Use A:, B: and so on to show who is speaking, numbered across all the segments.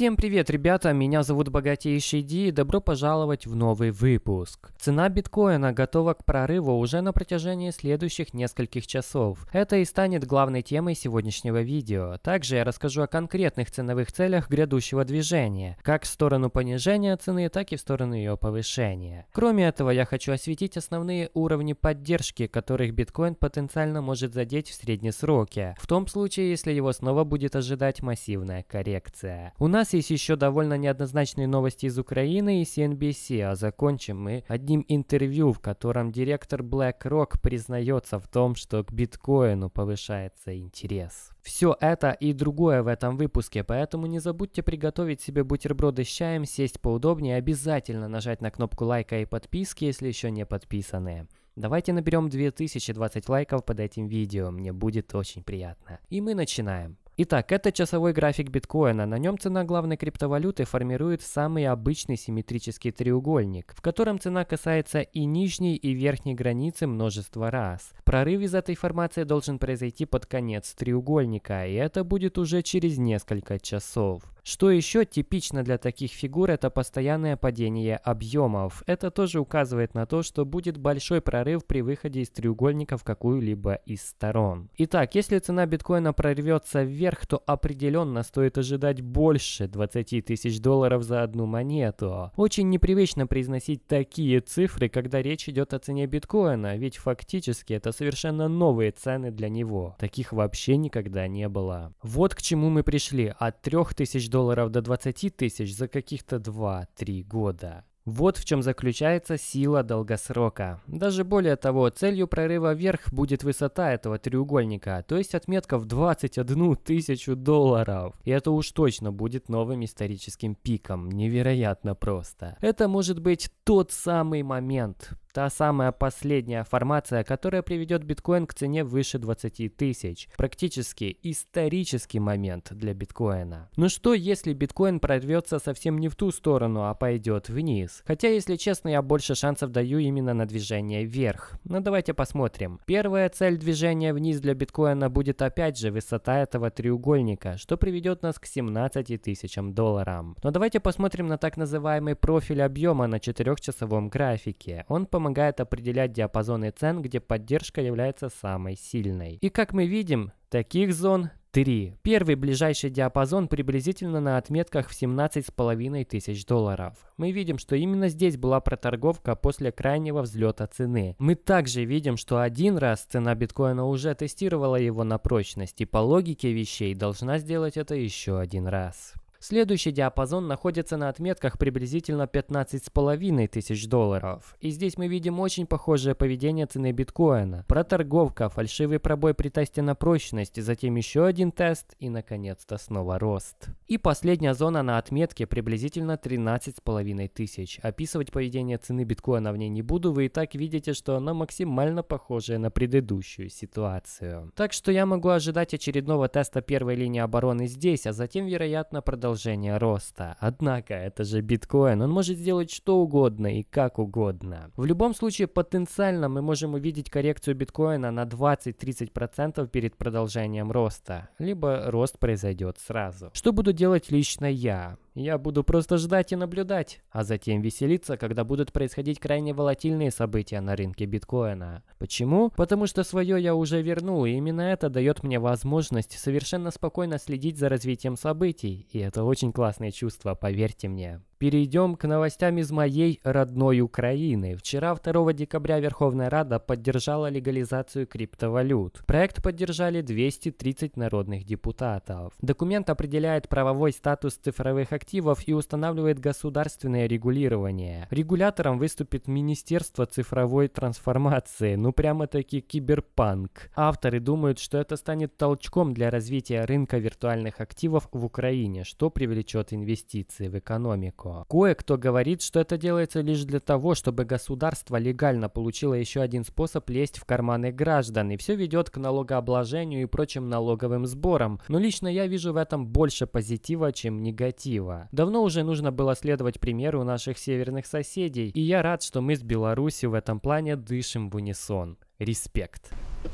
A: Всем привет, ребята! Меня зовут Богатейший Ди и добро пожаловать в новый выпуск. Цена биткоина готова к прорыву уже на протяжении следующих нескольких часов. Это и станет главной темой сегодняшнего видео. Также я расскажу о конкретных ценовых целях грядущего движения, как в сторону понижения цены, так и в сторону ее повышения. Кроме этого, я хочу осветить основные уровни поддержки, которых биткоин потенциально может задеть в среднесроке, в том случае, если его снова будет ожидать массивная коррекция. У нас нас есть еще довольно неоднозначные новости из Украины и CNBC, а закончим мы одним интервью, в котором директор BlackRock признается в том, что к биткоину повышается интерес. Все это и другое в этом выпуске, поэтому не забудьте приготовить себе бутерброды с чаем, сесть поудобнее, обязательно нажать на кнопку лайка и подписки, если еще не подписаны. Давайте наберем 2020 лайков под этим видео, мне будет очень приятно. И мы начинаем. Итак, это часовой график биткоина. На нем цена главной криптовалюты формирует самый обычный симметрический треугольник, в котором цена касается и нижней, и верхней границы множество раз. Прорыв из этой формации должен произойти под конец треугольника, и это будет уже через несколько часов. Что еще типично для таких фигур, это постоянное падение объемов. Это тоже указывает на то, что будет большой прорыв при выходе из треугольника в какую-либо из сторон. Итак, если цена биткоина прорвется вверх, то определенно стоит ожидать больше 20 тысяч долларов за одну монету. Очень непривычно произносить такие цифры, когда речь идет о цене биткоина, ведь фактически это совершенно новые цены для него. Таких вообще никогда не было. Вот к чему мы пришли. От тысяч долларов долларов до 20 тысяч за каких-то 2-3 года. Вот в чем заключается сила долгосрока. Даже более того, целью прорыва вверх будет высота этого треугольника, то есть отметка в 21 тысячу долларов. И это уж точно будет новым историческим пиком, невероятно просто. Это может быть тот самый момент, Та самая последняя формация, которая приведет биткоин к цене выше 20 тысяч. Практически исторический момент для биткоина. Ну что, если биткоин прорвется совсем не в ту сторону, а пойдет вниз? Хотя, если честно, я больше шансов даю именно на движение вверх. Но давайте посмотрим. Первая цель движения вниз для биткоина будет опять же высота этого треугольника, что приведет нас к 17 тысячам долларам. Но давайте посмотрим на так называемый профиль объема на 4-часовом графике. Он, по помогает определять диапазоны цен, где поддержка является самой сильной. И как мы видим, таких зон 3. Первый ближайший диапазон приблизительно на отметках в 17,5 тысяч долларов. Мы видим, что именно здесь была проторговка после крайнего взлета цены. Мы также видим, что один раз цена биткоина уже тестировала его на прочность и по логике вещей должна сделать это еще один раз. Следующий диапазон находится на отметках приблизительно 15,5 тысяч долларов. И здесь мы видим очень похожее поведение цены биткоина. Проторговка, фальшивый пробой при тесте на прочность, затем еще один тест и, наконец-то, снова рост. И последняя зона на отметке приблизительно 13,5 тысяч. Описывать поведение цены биткоина в ней не буду, вы и так видите, что она максимально похожая на предыдущую ситуацию. Так что я могу ожидать очередного теста первой линии обороны здесь, а затем, вероятно, продолжать продолжение роста. Однако, это же биткоин, он может сделать что угодно и как угодно. В любом случае, потенциально мы можем увидеть коррекцию биткоина на 20-30% перед продолжением роста, либо рост произойдет сразу. Что буду делать лично я? Я буду просто ждать и наблюдать, а затем веселиться, когда будут происходить крайне волатильные события на рынке биткоина. Почему? Потому что свое я уже вернул, и именно это дает мне возможность совершенно спокойно следить за развитием событий, и это очень классное чувство, поверьте мне. Перейдем к новостям из моей родной Украины. Вчера, 2 декабря, Верховная Рада поддержала легализацию криптовалют. Проект поддержали 230 народных депутатов. Документ определяет правовой статус цифровых активов и устанавливает государственное регулирование. Регулятором выступит Министерство цифровой трансформации, ну прямо-таки киберпанк. Авторы думают, что это станет толчком для развития рынка виртуальных активов в Украине, что привлечет инвестиции в экономику. Марокко. Кое-кто говорит, что это делается лишь для того, чтобы государство легально получило еще один способ лезть в карманы граждан, и все ведет к налогообложению и прочим налоговым сборам. Но лично я вижу в этом больше позитива, чем негатива. Давно уже нужно было следовать примеру наших северных соседей, и я рад, что мы с Беларусью в этом плане дышим в унисон. Респект.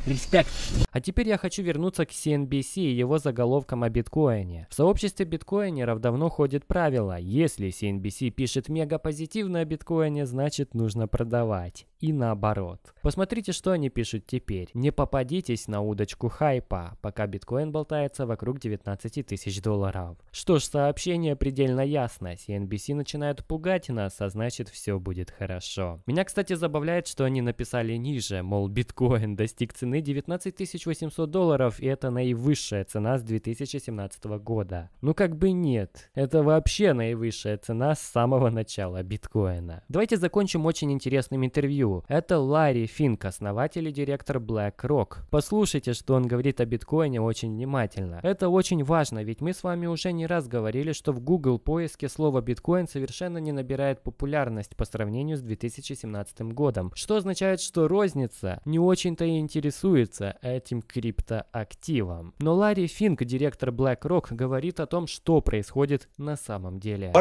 A: Респект. А теперь я хочу вернуться к CNBC и его заголовкам о биткоине. В сообществе биткоинеров давно ходит правило, если CNBC пишет мега позитивно о биткоине, значит нужно продавать. И наоборот. Посмотрите, что они пишут теперь. Не попадитесь на удочку хайпа, пока биткоин болтается вокруг 19 тысяч долларов. Что ж, сообщение предельно ясно. CNBC начинают пугать нас, а значит все будет хорошо. Меня, кстати, забавляет, что они написали ниже, мол, биткоин достиг цены 19 800 долларов, и это наивысшая цена с 2017 года. Ну как бы нет, это вообще наивысшая цена с самого начала биткоина. Давайте закончим очень интересным интервью. Это Ларри Финк, основатель и директор BlackRock. Послушайте, что он говорит о биткоине очень внимательно. Это очень важно, ведь мы с вами уже не раз говорили, что в Google поиске слово биткоин совершенно не набирает популярность по сравнению с 2017 годом, что означает, что розница не очень-то и интересна интересуется этим криптоактивом. Но Ларри Финк, директор BlackRock, говорит о том, что происходит на самом деле.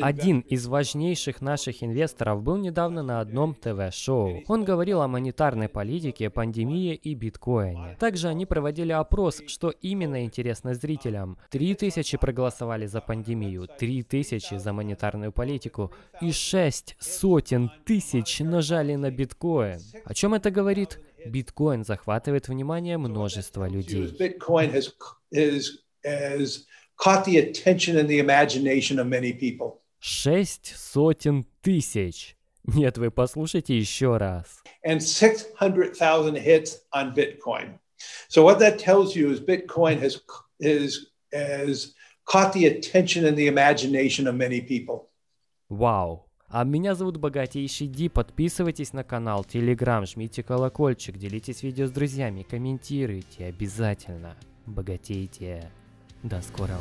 A: Один из важнейших наших инвесторов был недавно на одном ТВ-шоу. Он говорил о монетарной политике, пандемии и биткоине. Также они проводили опрос, что именно интересно зрителям. Три тысячи проголосовали за пандемию, три тысячи за монетарную политику и шесть сотен тысяч нажали на биткоин. О чем это говорит? биткоин захватывает внимание множества людей. Шесть сотен тысяч. Нет, вы послушайте еще раз. And 600,000 hits on Bitcoin. So what that tells you is Bitcoin has, has caught the attention and the imagination of many people. Вау. Wow. А меня зовут Богатейший Ди, подписывайтесь на канал, телеграм, жмите колокольчик, делитесь видео с друзьями, комментируйте обязательно. Богатейте. До скорого.